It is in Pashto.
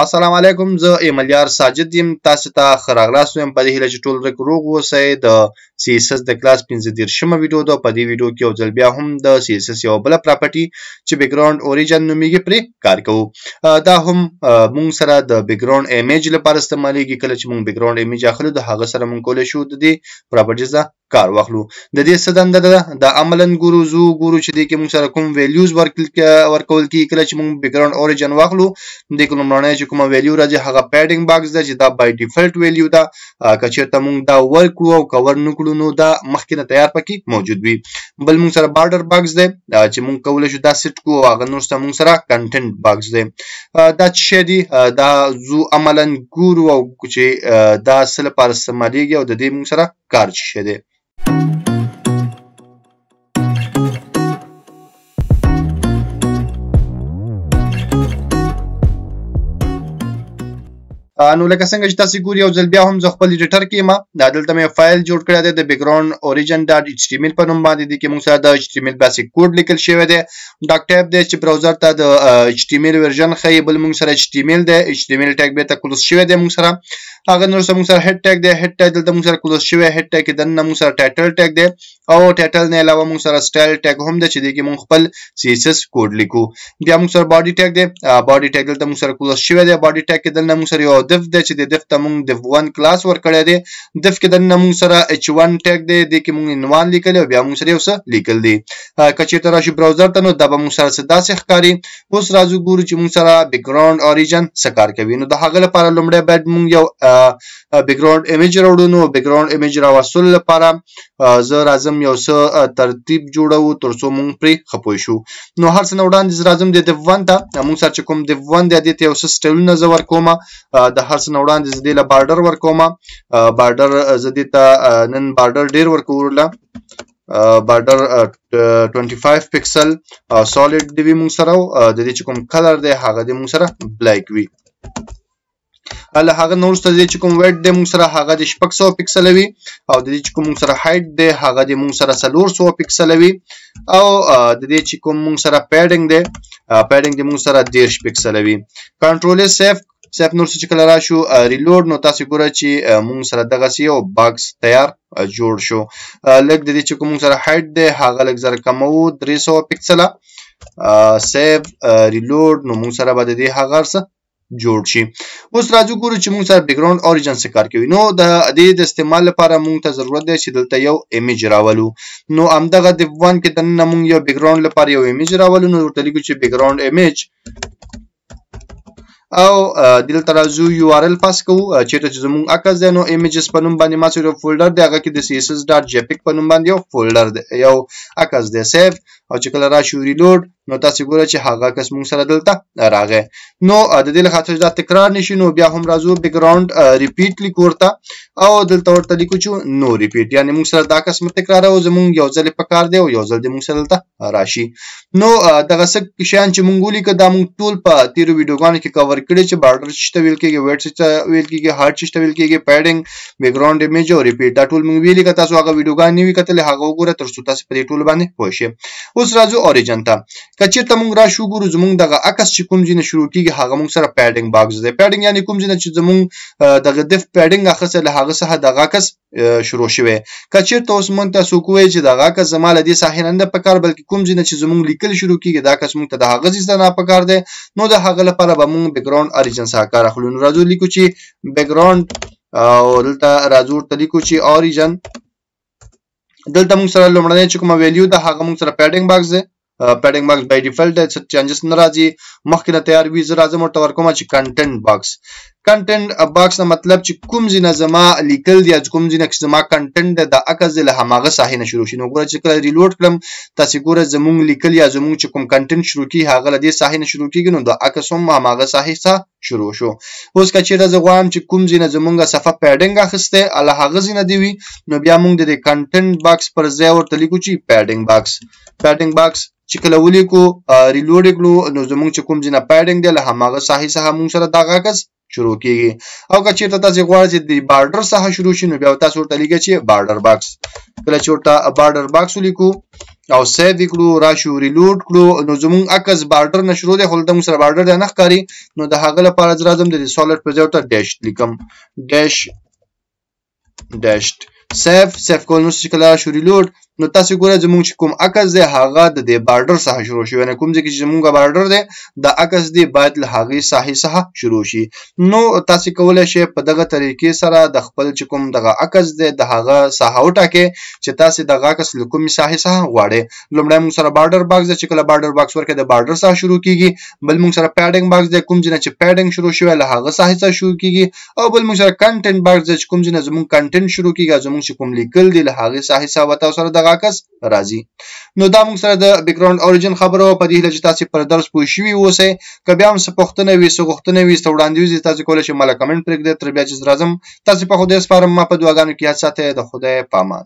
السلام علیکم زه ایملیار ساجد یم تاسو ته ښه راغلاست وایم په دې هیله چې ټول روغ اوسئ د سی اس اس د کلاس 15 دیرشمه ویډیو ده په دې ویډیو کې یو ځل بیا هم د سی اس اس یو بل پراپرټي چې بیک ګراوند اوریجن نومیږي پرې کار کوو دا هم مونږ سره د بیک ګراوند ایمیج لپاره استعمالیږي کله چې مونږ بیک ګراوند ایمیج اخلو د هغه سره مونږ کولای شو د دې پراپرټیز کار واخلو د دې سدند ده د عملاً ګورو زو ګورو چې د کې موږ سره کوم ویلیوز ورکول کی کله چې موږ بیک ګراوند اوریجن واخلو د کوم لمړنۍ چې کومه ویلیو راځي هغه پیډینګ باکس ده چې دا بای ډیفالت ویلیو ده کچې ته موږ دا ورک کړو او کور نه کړو راوړو نو دا مخکې نه تیار پکې موجود وي بل موږ سره بارډر باکس دی چې موږ کولی شو دا سیټ کو او هغه نور سره موږ سره کنټنټ باکس دی دا څه شی دی دا زو عملا ګورو او چې دا څه لپاره استعمالیږي او د دې موږ سره کار څه شی دی نو لکه څنګه چې تاسو ګورئ یو ځل بیا هم زه خپل ایډیټر کې ما دا دلته مې فایل جوړ کړی دی د بیک ګراوند اوریجن ډاټ ایچ ټی ایم ایل په نوم باندې دی کې موږ سره د ایچ ټی ایم ایل بیسیک کوډ لیکل شوی دی دا ټیب دی چې براوزر ته د ایچ ټی ایم ایل ورژن ښیي بل موږ سره ایچ ټی ایم ایل دی ایچ ټی ایم ایل ټیګ به ته کلوز شوی دی موږ سره هغه نور سره موږ سره هډ ټیګ دی هډ ټیګ دلته موږ سره کلوز شوی هډ ټیګ کې دنه موږ سره ټایټل ټیګ دی او ټایټل نه علاوه موږ سره سټایل ټیګ هم دی چې دی کې موږ خپل سی اس اس کوډ لیکو بیا موږ سره باډي ټیګ دی باډي ټیګ دلته موږ سره کلوز شوی دی باډي ټیګ کې دنه موږ سره یو دف دی چې د دف ته مونږ د 1 کلاس ورکړی دی دف کې د نن مونږ سره h1 ټیګ دی د کې مونږ عنوان لیکل او بیا مونږ سره یو څه لیکل دی کچېرته راشي براوزر ته نو دا به مونږ سره داسې ښکاری اوس راځو ګورو چې مونږ سره بیک ګراوند اوریجن څه کار کوي نو د هغه لپاره لومړی باید مونږ یو بیک ګراوند ایمیج راوړو نو بیک ګراوند ایمیج راوصل لپاره زه راځم یو څه ترتیب جوړو ترڅو مونږ پرې خپوي شو نو هر څه وړاندې راځم د 1 ته مونږ سره کوم د 1 د دې ته یو څه سټایلونه زور کوم د هر څه نه وړاندې زه دې له بارډر ورکوم بارډر زه دې ته نن بارډر ډیر ورکوله بارډر 25 پکسل سالید دی وی مونږ سره د دې چې کوم کلر دی هغه دی مونږ سره بلیک وی له هغه نور څه دي چې کوم ویټ د موږ سره هغه د 600 پکسل وي او د دې چې کوم سره هایټ دی هغه د موږ سره 400 پکسل وي او د دې چې کوم موږ سره پیډینګ دی پیډینګ د موږ سره 10 پکسل وي کنټرول سیف صرف نور څه چې کله راشو ریلوډ نو تاسو ګورئ چې مونږ سره دغسې یو باکس تیار جوړ شو لږ د دې چې کوم سره هایټ دی هغه لږ زره کموو درې سوه پکسله سیو ریلوډ نو مونږ سره به د دې هغه څه جوړ شي اوس راځو ګورو چې موږ سره بیک ګراوند اوریجن څه کار کوي نو د دې د استعمال لپاره موږ ته ضرورت دی چې دلته یو ایمیج راولو نو همدغه د ون کې دننه موږ یو بیک ګراوند لپاره یو ایمیج راولو نو ورته لیکو چې بیک ګراوند ایمیج او دلته راځو یو آر ال پاس کوو چیرته چې زموږ عکس دی نو ایمیجز په نوم باندې ما سره فولډر دی هغه کې د سی اس اس ډاټ جی پی پی په نوم باندې یو فولډر دی یو عکس دی سیو او چې کله راشو ریلوډ نو تاسو ګورئ چې هغه کس مونږ سره دلته راغی نو د دې خاطر دا تکرار نشي نو بیا هم راځو بیک ګراوند ریپیټ لیکو ورته او دلته ورته لیکو چې نو ریپیټ یعنی مونږ سره دا کس متکرار او زمونږ یو ځل په کار دی او یو ځل دې مونږ سره دلته راشي نو دغه څه شیان چې مونږ ولیکو دا مونږ ټول په تیرو ویډیوګانو کې کور کړی چې بارډر شته ویل کېږي ویټ شته ویل کېږي هارد شته ویل کېږي پیډینګ بیک ګراوند ایمیج او ریپیټ دا ټول مونږ ویلي که تاسو هغه ویډیوګان نیوي کتل هغه وګوره تر څو تاسو په دې ټول باندې پوه شئ اوس راځو اوریجن ته کچیرته موږ راشو ګورو زموږ دغه عکس چې کوم ځینې شروع کیږي هغه موږ سره پیډینګ باکس دی پیډینګ یعنی کوم ځینې چې زموږ دغه دف پیډینګ اخیسته له هغه څخه دغه عکس شروع شوی کچیرته اوس موږ تاسو کوی چې دغه عکس زما له دې ساحې نه په کار بلکې کوم ځینې چې زموږ لیکل شروع کیږي دا عکس موږ ته د هغه ځای نه په کار دی نو د هغه لپاره به موږ بیک ګراوند اوریجن څخه کار اخلو نو راځو لیکو چې بیک ګراوند او دلته راځو ورته لیکو چې اوریجن دلته موږ سره لومړنی چې کومه ویلیو ده هغه موږ سره پیډینګ باکس دی پیډینګ باکس بای ډیفالت چینجز نه راځي مخکې نه تیار وي زه راځم ورته ورکوم چې کنټنټ باکس کنټنټ باکس نه مطلب چې کوم ځینه زما لیکل یا کوم ځینه چې زما کنټنټ د اکز له هماغه ساحې نه شروع شي نو ګوره چې کله ریلوډ کړم تاسو ګوره زمونږ لیکل یا زمونږ چې کوم کنټنټ شروع کی هغه له دې ساحې نه شروع کیږي نو د اکس هم هماغه ساحې څخه شروع شو اوس کچېره زه غواړم چې کوم ځینه زمونږه صفه پیډینګ اخیسته اله هغه ځینه دی وي نو بیا موږ د کنټنټ باکس پر ځای ورته لیکو چې پیډینګ باکس پیډینګ باکس چې کله ولیکو ریلوډ کړو نو زمونږ چې کوم ځینه پیډینګ دی له هماغه ساحې څخه موږ سره دغه اکس شروع کیږي او که چیرته تاسو غواړئ چې د بارډر څخه شروع شي نو بیا تاسو ورته لیکئ چې بارډر باکس کله چې ورته بارډر باکس ولیکو او سیو وکړو راشو ریلوډ کړو نو زموږ عکس بارډر نه شروع دی خو دلته موږ سره بارډر دی نه ښکاري نو د هغه لپاره زه راځم د سولټ پر ځای ورته ډیش لیکم ډیش ډیش سیف سیف کول نو چې کله راشو ریلوډ نو تاسو ګورئ زموږ چې کوم عکس دی هغه د دې بارډر څخه شروع شي یعنې کوم ځای کې چې زموږ بارډر دی د عکس دی باید له هغې ساحې څخه شروع شي نو تاسو کولی شئ په دغه طریقې سره د خپل چې کوم دغه عکس دی د هغه ساحه وټاکئ چې تاسو دغه عکس له کومې ساحې څخه غواړئ لومړی موږ سره بارډر باکس دی چې کله بارډر باکس ورکړئ د بارډر څخه شروع کیږي بل موږ سره پیډنګ باکس دی کوم ځای نه چې پیډنګ شروع شوی له هغه ساحې څخه شروع کیږي او بل موږ سره کنټنټ باکس دی چې کوم ځای نه زموږ کنټنټ شروع کیږي زموږ چې کوم لیکل دی له هغې ساحې څخه تاسو سره دغه عکس راځي نو دا موږ سره د بیک ګراوند اوریجن خبره په دې لږ تاسو پر درس پوه شوي اوسئ که بیا هم څه پوښتنه وي څه غوښتنه وي څه وړاندیز تاسو کولی شئ مله کمنټ پرېږدئ تر بیا چې راځم تاسو په خدای سپارم ما په دعاګانو کې یاد ساتئ د خدای په امان